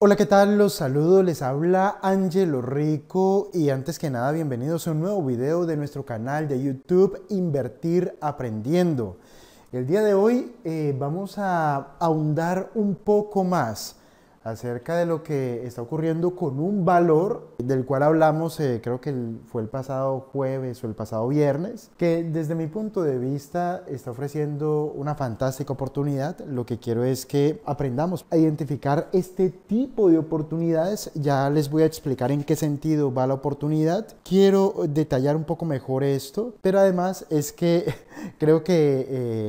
Hola, ¿qué tal? Los saludo, les habla Angelo Rico y antes que nada bienvenidos a un nuevo video de nuestro canal de YouTube Invertir Aprendiendo. El día de hoy eh, vamos a ahondar un poco más acerca de lo que está ocurriendo con un valor del cual hablamos, eh, creo que fue el pasado jueves o el pasado viernes, que desde mi punto de vista está ofreciendo una fantástica oportunidad. Lo que quiero es que aprendamos a identificar este tipo de oportunidades. Ya les voy a explicar en qué sentido va la oportunidad. Quiero detallar un poco mejor esto, pero además es que creo que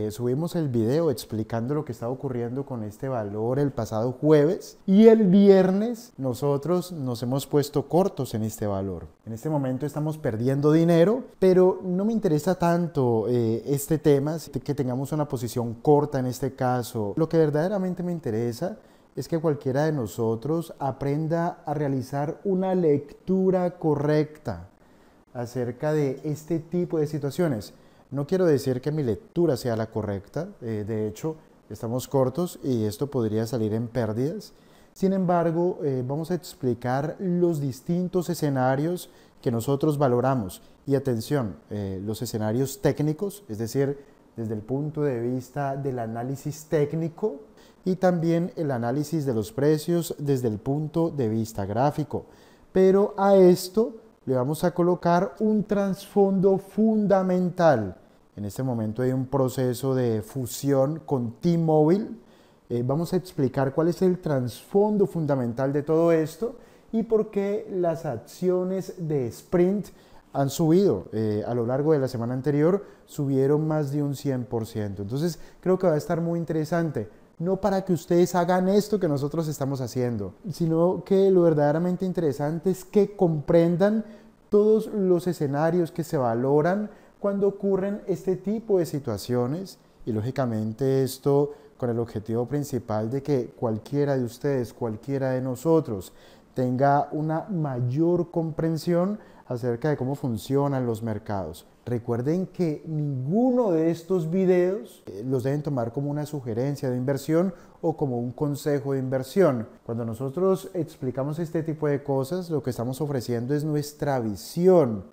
eh, subimos el video explicando lo que está ocurriendo con este valor el pasado jueves y el viernes nosotros nos hemos puesto cortos en este valor. En este momento estamos perdiendo dinero, pero no me interesa tanto eh, este tema, que tengamos una posición corta en este caso. Lo que verdaderamente me interesa es que cualquiera de nosotros aprenda a realizar una lectura correcta acerca de este tipo de situaciones. No quiero decir que mi lectura sea la correcta, eh, de hecho estamos cortos y esto podría salir en pérdidas, sin embargo, eh, vamos a explicar los distintos escenarios que nosotros valoramos. Y atención, eh, los escenarios técnicos, es decir, desde el punto de vista del análisis técnico y también el análisis de los precios desde el punto de vista gráfico. Pero a esto le vamos a colocar un trasfondo fundamental. En este momento hay un proceso de fusión con T-Mobile eh, vamos a explicar cuál es el trasfondo fundamental de todo esto y por qué las acciones de Sprint han subido eh, a lo largo de la semana anterior, subieron más de un 100%. Entonces creo que va a estar muy interesante, no para que ustedes hagan esto que nosotros estamos haciendo, sino que lo verdaderamente interesante es que comprendan todos los escenarios que se valoran cuando ocurren este tipo de situaciones y lógicamente esto con el objetivo principal de que cualquiera de ustedes, cualquiera de nosotros, tenga una mayor comprensión acerca de cómo funcionan los mercados. Recuerden que ninguno de estos videos eh, los deben tomar como una sugerencia de inversión o como un consejo de inversión. Cuando nosotros explicamos este tipo de cosas, lo que estamos ofreciendo es nuestra visión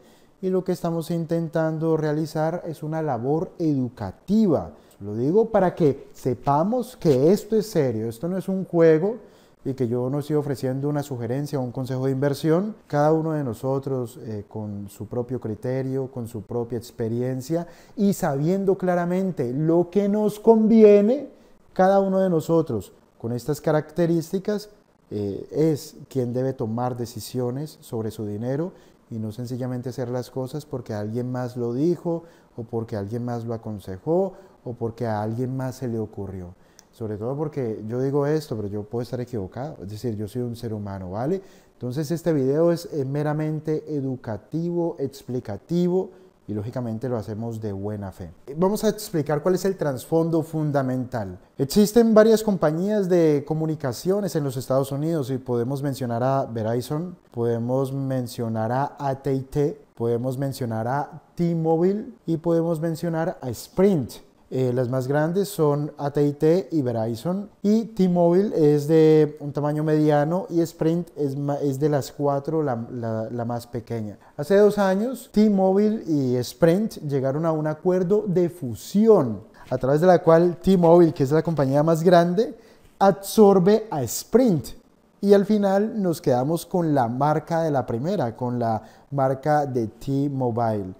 y lo que estamos intentando realizar es una labor educativa lo digo para que sepamos que esto es serio, esto no es un juego y que yo no estoy ofreciendo una sugerencia o un consejo de inversión. Cada uno de nosotros eh, con su propio criterio, con su propia experiencia y sabiendo claramente lo que nos conviene, cada uno de nosotros con estas características eh, es quien debe tomar decisiones sobre su dinero y no sencillamente hacer las cosas porque alguien más lo dijo o porque alguien más lo aconsejó o porque a alguien más se le ocurrió. Sobre todo porque yo digo esto, pero yo puedo estar equivocado. Es decir, yo soy un ser humano, ¿vale? Entonces este video es meramente educativo, explicativo y lógicamente lo hacemos de buena fe. Vamos a explicar cuál es el trasfondo fundamental. Existen varias compañías de comunicaciones en los Estados Unidos y podemos mencionar a Verizon, podemos mencionar a ATT, podemos mencionar a T-Mobile y podemos mencionar a Sprint. Eh, las más grandes son AT&T y Verizon. Y T-Mobile es de un tamaño mediano y Sprint es, de las cuatro la, más pequeña. Hace dos años, T-Mobile y Sprint llegaron a un acuerdo de fusión a través de la cual T-Mobile, que es la compañía más grande, absorbe a Sprint. Y al final nos quedamos con la marca de la primera, con la marca de T-Mobile.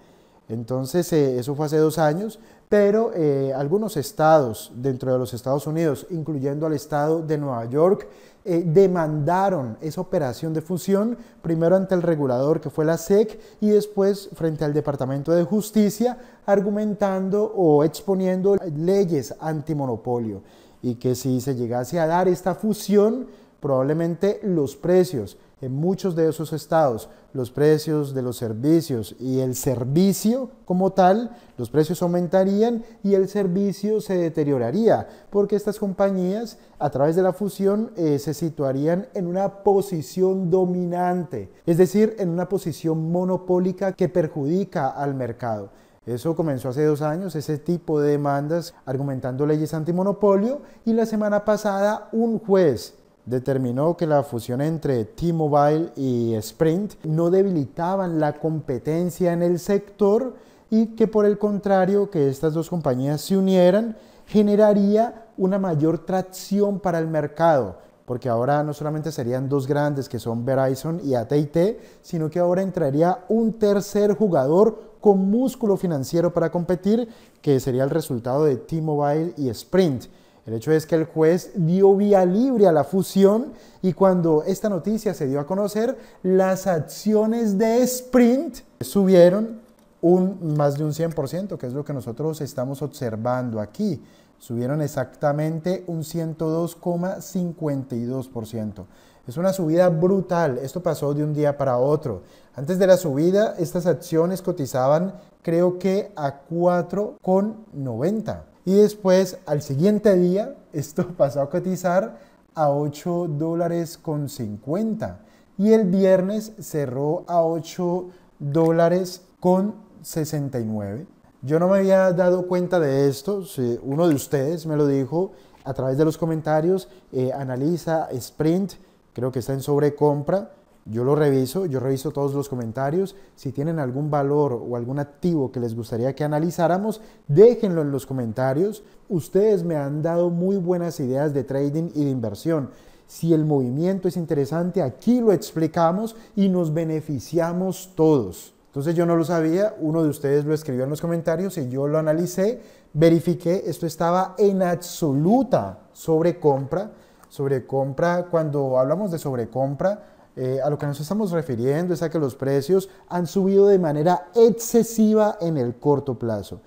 Entonces, eh, eso fue hace dos años pero eh, algunos estados dentro de los Estados Unidos, incluyendo al estado de Nueva York, eh, demandaron esa operación de fusión, primero ante el regulador que fue la SEC y después frente al Departamento de Justicia, argumentando o exponiendo leyes antimonopolio y que si se llegase a dar esta fusión, probablemente los precios en muchos de esos estados, los precios de los servicios y el servicio como tal, los precios aumentarían y el servicio se deterioraría, porque estas compañías a través de la fusión eh, se situarían en una posición dominante, es decir, en una posición monopólica que perjudica al mercado. Eso comenzó hace dos años, ese tipo de demandas, argumentando leyes antimonopolio, y la semana pasada un juez determinó que la fusión entre T-Mobile y Sprint no debilitaban la competencia en el sector y que por el contrario que estas dos compañías se unieran generaría una mayor tracción para el mercado, porque ahora no solamente serían dos grandes que son Verizon y AT&T, sino que ahora entraría un tercer jugador con músculo financiero para competir, que sería el resultado de T-Mobile y Sprint. El hecho es que el juez dio vía libre a la fusión y cuando esta noticia se dio a conocer, las acciones de Sprint subieron un, más de un 100%, que es lo que nosotros estamos observando aquí. Subieron exactamente un 102,52%. Es una subida brutal. Esto pasó de un día para otro. Antes de la subida, estas acciones cotizaban creo que a 4,90. Y después, al siguiente día, esto pasó a cotizar a 8 dólares con 50. Y el viernes cerró a 8 dólares con 69. Yo no me había dado cuenta de esto, si uno de ustedes me lo dijo a través de los comentarios, eh, analiza Sprint, creo que está en sobrecompra, yo lo reviso, yo reviso todos los comentarios. Si tienen algún valor o algún activo que les gustaría que analizáramos, déjenlo en los comentarios. Ustedes me han dado muy buenas ideas de trading y de inversión. Si el movimiento es interesante, aquí lo explicamos y nos beneficiamos todos. Entonces yo no lo sabía, uno de ustedes lo escribió en los comentarios y yo lo analicé, verifiqué, esto estaba en absoluta sobrecompra. Sobrecompra, cuando hablamos de sobrecompra, eh, a lo que nos estamos refiriendo es a que los precios han subido de manera excesiva en el corto plazo.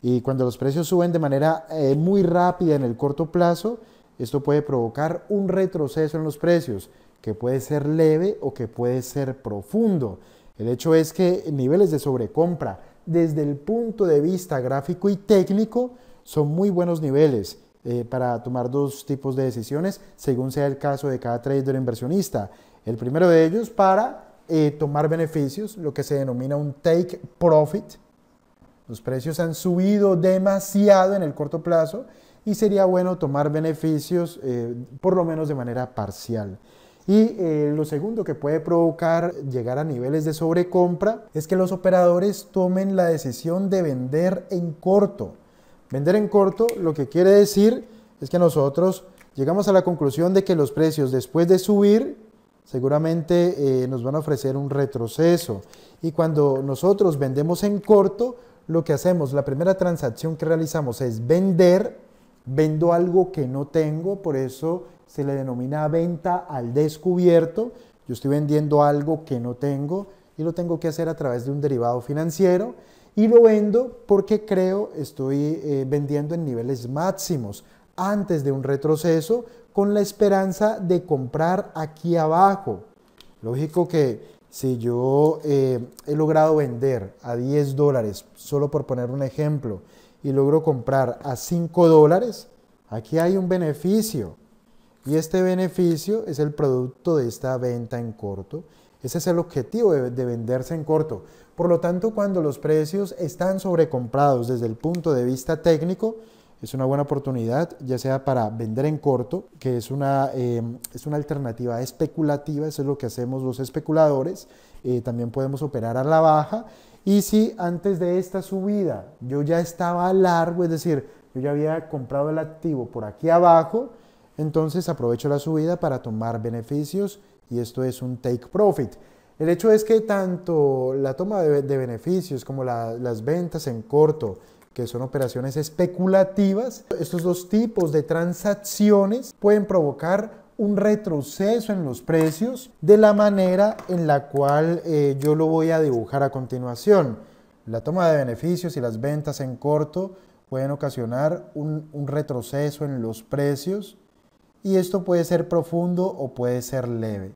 Y cuando los precios suben de manera eh, muy rápida en el corto plazo, esto puede provocar un retroceso en los precios, que puede ser leve o que puede ser profundo. El hecho es que niveles de sobrecompra desde el punto de vista gráfico y técnico son muy buenos niveles eh, para tomar dos tipos de decisiones según sea el caso de cada trader inversionista. El primero de ellos para eh, tomar beneficios, lo que se denomina un take profit. Los precios han subido demasiado en el corto plazo y sería bueno tomar beneficios eh, por lo menos de manera parcial. Y eh, lo segundo que puede provocar llegar a niveles de sobrecompra es que los operadores tomen la decisión de vender en corto. Vender en corto lo que quiere decir es que nosotros llegamos a la conclusión de que los precios después de subir seguramente eh, nos van a ofrecer un retroceso. Y cuando nosotros vendemos en corto, lo que hacemos, la primera transacción que realizamos es vender, vendo algo que no tengo, por eso se le denomina venta al descubierto. Yo estoy vendiendo algo que no tengo y lo tengo que hacer a través de un derivado financiero y lo vendo porque creo estoy eh, vendiendo en niveles máximos antes de un retroceso con la esperanza de comprar aquí abajo. Lógico que si yo eh, he logrado vender a 10 dólares, solo por poner un ejemplo, y logro comprar a 5 dólares, aquí hay un beneficio. Y este beneficio es el producto de esta venta en corto. Ese es el objetivo de venderse en corto. Por lo tanto, cuando los precios están sobrecomprados desde el punto de vista técnico, es una buena oportunidad, ya sea para vender en corto, que es una, eh, es una alternativa especulativa, eso es lo que hacemos los especuladores, eh, también podemos operar a la baja. Y si antes de esta subida yo ya estaba largo, es decir, yo ya había comprado el activo por aquí abajo, entonces aprovecho la subida para tomar beneficios y esto es un take profit. El hecho es que tanto la toma de, beneficios como las ventas en corto, que son operaciones especulativas. Estos dos tipos de transacciones pueden provocar un retroceso en los precios de la manera en la cual eh, yo lo voy a dibujar a continuación. La toma de beneficios y las ventas en corto pueden ocasionar un, retroceso en los precios y esto puede ser profundo o puede ser leve.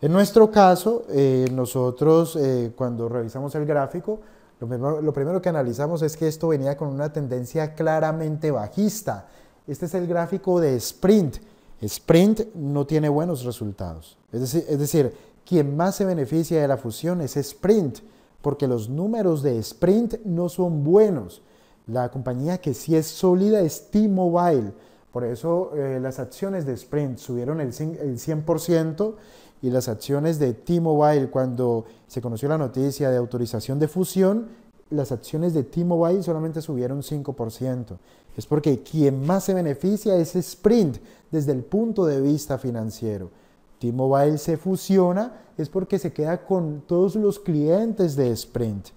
En nuestro caso, eh, nosotros eh, cuando revisamos el gráfico, lo primero, que analizamos es que esto venía con una tendencia claramente bajista. Este es el gráfico de sprint. Sprint no tiene buenos resultados. Es decir, es decir, quien más se beneficia de la fusión es sprint, porque los números de sprint no son buenos. La compañía que sí es sólida es T-Mobile por eso eh, las acciones de Sprint subieron el, 100% y las acciones de T-Mobile, cuando se conoció la noticia de autorización de fusión, las acciones de T-Mobile solamente subieron 5%. Es porque quien más se beneficia es Sprint desde el punto de vista financiero. T-Mobile se fusiona es porque se queda con todos los clientes de Sprint.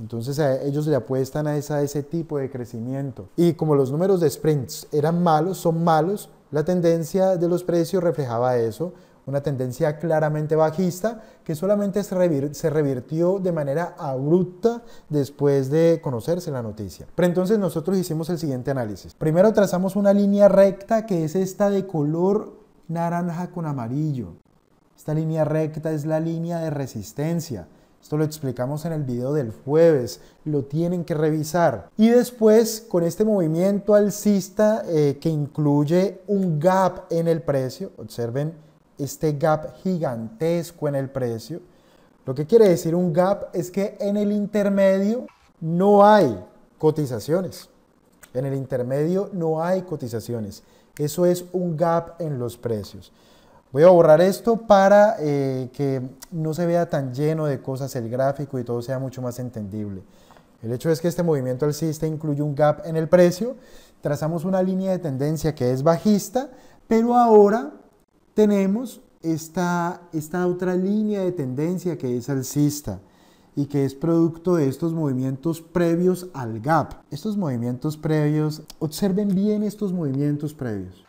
Entonces ellos le apuestan a, ese tipo de crecimiento. Y como los números de sprints eran malos, son malos, la tendencia de los precios reflejaba eso, una tendencia claramente bajista que solamente se, revirtió de manera abrupta después de conocerse la noticia. Pero entonces nosotros hicimos el siguiente análisis. Primero trazamos una línea recta que es esta de color naranja con amarillo. Esta línea recta es la línea de resistencia. Esto lo explicamos en el video del jueves, lo tienen que revisar. Y después, con este movimiento alcista eh, que incluye un gap en el precio, observen este gap gigantesco en el precio. Lo que quiere decir un gap es que en el intermedio no hay cotizaciones. En el intermedio no hay cotizaciones. Eso es un gap en los precios. Voy a borrar esto para eh, que no se vea tan lleno de cosas el gráfico y todo sea mucho más entendible. El hecho es que este movimiento alcista incluye un gap en el precio, trazamos una línea de tendencia que es bajista, pero ahora tenemos esta, esta otra línea de tendencia que es alcista y que es producto de estos movimientos previos al gap. Estos movimientos previos, observen bien estos movimientos previos.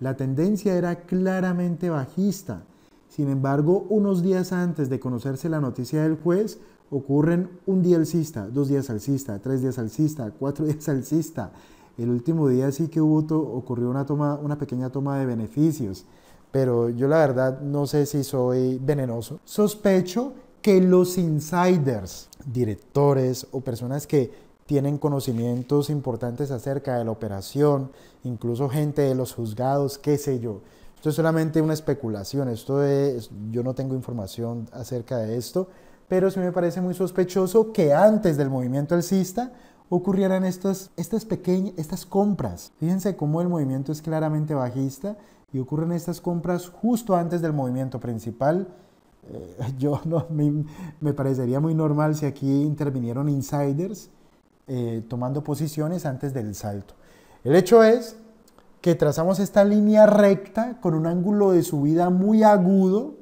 La tendencia era claramente bajista. Sin embargo, unos días antes de conocerse la noticia del juez, ocurren un día alcista, dos días alcista, tres días alcista, cuatro días alcista. El último día sí que hubo ocurrió una, toma, una pequeña toma de beneficios, pero yo la verdad no sé si soy venenoso. Sospecho que los insiders, directores o personas que tienen conocimientos importantes acerca de la operación, incluso gente de los juzgados, qué sé yo. Esto es solamente una especulación, esto es, yo no tengo información acerca de esto, pero sí me parece muy sospechoso que antes del movimiento alcista ocurrieran estas, estas pequeñas, estas compras. Fíjense cómo el movimiento es claramente bajista y ocurren estas compras justo antes del movimiento principal. Eh, yo no, me, me parecería muy normal si aquí intervinieron insiders eh, tomando posiciones antes del salto. El hecho es que trazamos esta línea recta con un ángulo de subida muy agudo,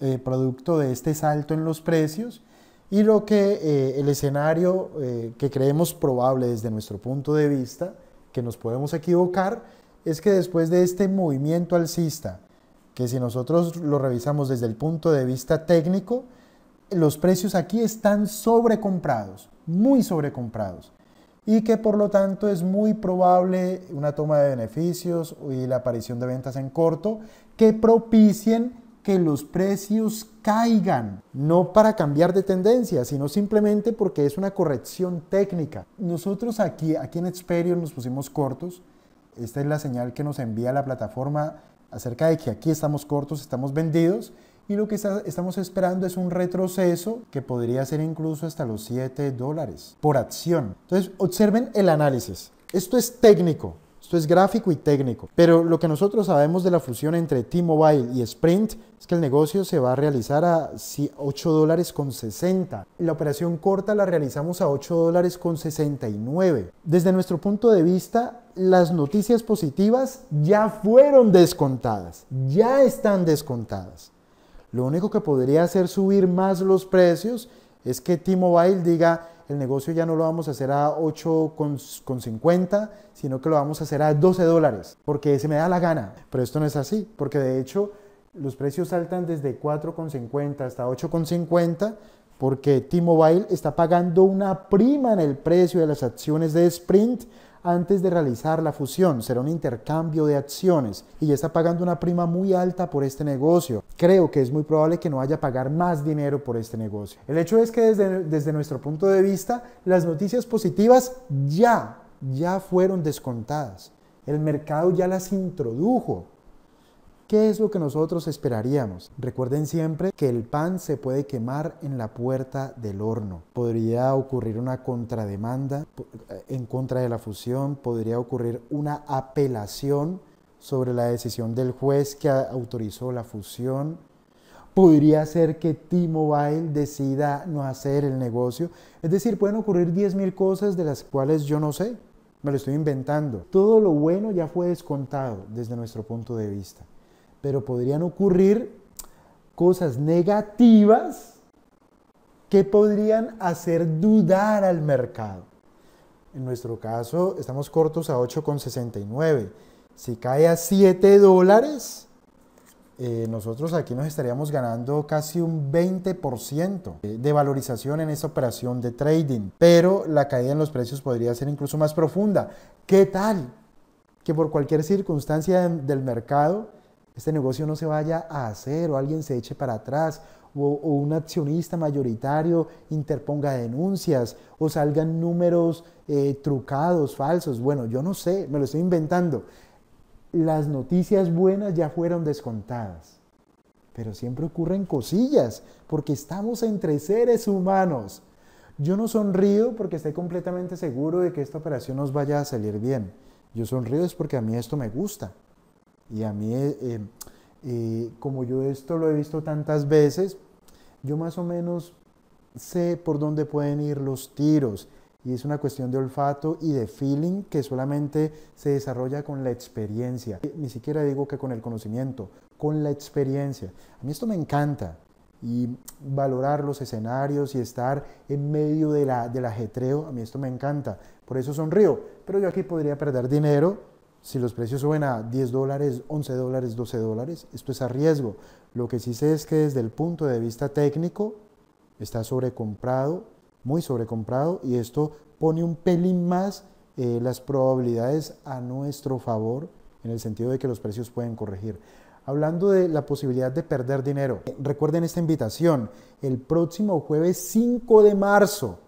eh, producto de este salto en los precios, y lo que eh, el escenario que creemos probable desde nuestro punto de vista, que nos podemos equivocar, es que después de este movimiento alcista, que si nosotros lo revisamos desde el punto de vista técnico, los precios aquí están sobrecomprados, muy sobrecomprados, y que por lo tanto es muy probable una toma de beneficios y la aparición de ventas en corto que propicien que los precios caigan, no para cambiar de tendencia, sino simplemente porque es una corrección técnica. Nosotros aquí, aquí en Experio nos pusimos cortos, esta es la señal que nos envía la plataforma acerca de que aquí estamos cortos, estamos vendidos, y lo que estamos esperando es un retroceso que podría ser incluso hasta los 7 dólares por acción. Entonces, observen el análisis. Esto es técnico, esto es gráfico y técnico. Pero lo que nosotros sabemos de la fusión entre T-Mobile y Sprint es que el negocio se va a realizar a 8 dólares con 60. La operación corta la realizamos a 8 dólares con 69. Desde nuestro punto de vista, las noticias positivas ya fueron descontadas, ya están descontadas. Lo único que podría hacer subir más los precios es que T-Mobile diga, el negocio ya no lo vamos a hacer a 8,50, sino que lo vamos a hacer a 12 dólares, porque se me da la gana. Pero esto no es así, porque de hecho los precios saltan desde 4,50 hasta 8,50, porque T-Mobile está pagando una prima en el precio de las acciones de Sprint antes de realizar la fusión. Será un intercambio de acciones y ya está pagando una prima muy alta por este negocio. Creo que es muy probable que no vaya a pagar más dinero por este negocio. El hecho es que desde, desde nuestro punto de vista, las noticias positivas ya, ya fueron descontadas. El mercado ya las introdujo. ¿Qué es lo que nosotros esperaríamos? Recuerden siempre que el pan se puede quemar en la puerta del horno. Podría ocurrir una contrademanda eh, en contra de la fusión, podría ocurrir una apelación sobre la decisión del juez que autorizó la fusión. Podría ser que T-Mobile decida no hacer el negocio. Es decir, pueden ocurrir 10.000 cosas de las cuales yo no sé. Me lo estoy inventando. Todo lo bueno ya fue descontado desde nuestro punto de vista pero podrían ocurrir cosas negativas que podrían hacer dudar al mercado. En nuestro caso, estamos cortos a 8,69. Si cae a 7 dólares, eh, nosotros aquí nos estaríamos ganando casi un 20% eh, de valorización en esta operación de trading. Pero la caída en los precios podría ser incluso más profunda. ¿Qué tal? Que por cualquier circunstancia del mercado, este negocio no se vaya a hacer o alguien se eche para atrás o, un accionista mayoritario interponga denuncias o salgan números eh, trucados, falsos. Bueno, yo no sé, me lo estoy inventando. Las noticias buenas ya fueron descontadas, pero siempre ocurren cosillas porque estamos entre seres humanos. Yo no sonrío porque estoy completamente seguro de que esta operación nos vaya a salir bien. Yo sonrío es porque a mí esto me gusta y a mí, eh, eh, eh, como yo esto lo he visto tantas veces, yo más o menos sé por dónde pueden ir los tiros. Y es una cuestión de olfato y de feeling que solamente se desarrolla con la experiencia. Ni siquiera digo que con el conocimiento, con la experiencia. A mí esto me encanta. Y valorar los escenarios y estar en medio de del ajetreo, a mí esto me encanta. Por eso sonrío. Pero yo aquí podría perder dinero si los precios suben a 10 dólares, 11 dólares, 12 dólares, esto es a riesgo. Lo que sí sé es que desde el punto de vista técnico está sobrecomprado, muy sobrecomprado, y esto pone un pelín más eh, las probabilidades a nuestro favor en el sentido de que los precios pueden corregir. Hablando de la posibilidad de perder dinero, eh, recuerden esta invitación, el próximo jueves 5 de marzo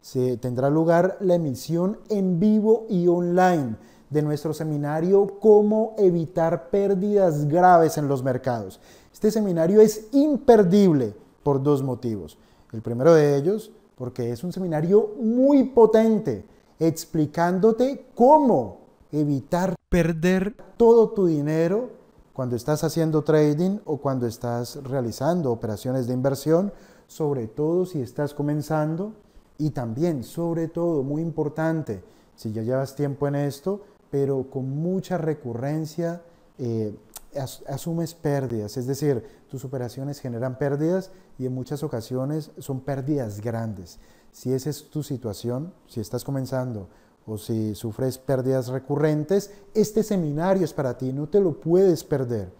se tendrá lugar la emisión en vivo y online de nuestro seminario Cómo evitar pérdidas graves en los mercados. Este seminario es imperdible por dos motivos. El primero de ellos, porque es un seminario muy potente, explicándote cómo evitar perder todo tu dinero cuando estás haciendo trading o cuando estás realizando operaciones de inversión, sobre todo si estás comenzando y también, sobre todo, muy importante, si ya llevas tiempo en esto, pero con mucha recurrencia eh, asumes pérdidas, es decir, tus operaciones generan pérdidas y en muchas ocasiones son pérdidas grandes. Si esa es tu situación, si estás comenzando o si sufres pérdidas recurrentes, este seminario es para ti, no te lo puedes perder.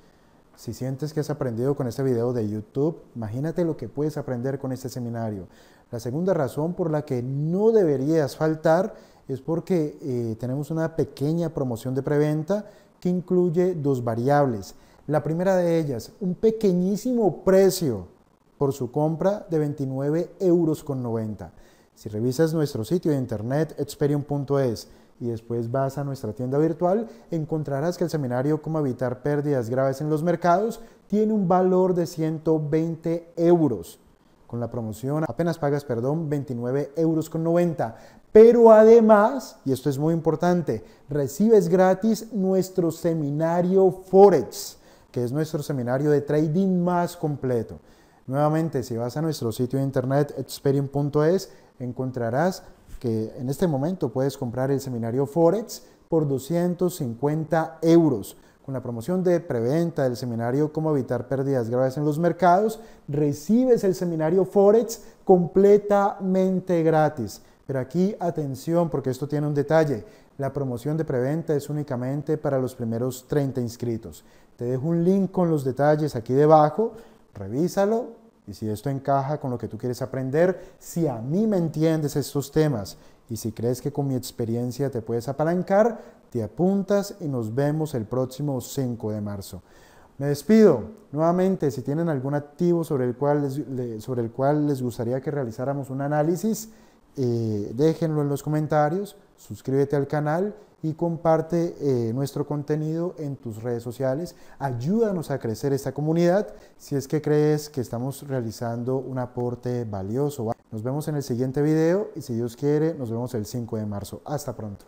Si sientes que has aprendido con este video de YouTube, imagínate lo que puedes aprender con este seminario. La segunda razón por la que no deberías faltar es porque eh, tenemos una pequeña promoción de preventa que incluye dos variables. La primera de ellas, un pequeñísimo precio por su compra de 29,90 euros con Si revisas nuestro sitio de internet experium.es, y después vas a nuestra tienda virtual, encontrarás que el seminario Cómo evitar pérdidas graves en los mercados tiene un valor de 120 euros. Con la promoción apenas pagas, perdón, 29 euros con 90. Pero además, y esto es muy importante, recibes gratis nuestro seminario Forex, que es nuestro seminario de trading más completo. Nuevamente, si vas a nuestro sitio de internet experium.es, encontrarás que en este momento puedes comprar el seminario Forex por 250 euros. Con la promoción de preventa del seminario Cómo evitar pérdidas graves en los mercados, recibes el seminario Forex completamente gratis. Pero aquí atención porque esto tiene un detalle. La promoción de preventa es únicamente para los primeros 30 inscritos. Te dejo un link con los detalles aquí debajo. Revísalo y si esto encaja con lo que tú quieres aprender, si a mí me entiendes estos temas y si crees que con mi experiencia te puedes apalancar, te apuntas y nos vemos el próximo 5 de marzo. Me despido. Nuevamente, si tienen algún activo sobre el cual sobre el cual les gustaría que realizáramos un análisis, eh, déjenlo en los comentarios, suscríbete al canal y comparte eh, nuestro contenido en tus redes sociales. Ayúdanos a crecer esta comunidad si es que crees que estamos realizando un aporte valioso. Nos vemos en el siguiente video y si Dios quiere, nos vemos el 5 de marzo. Hasta pronto.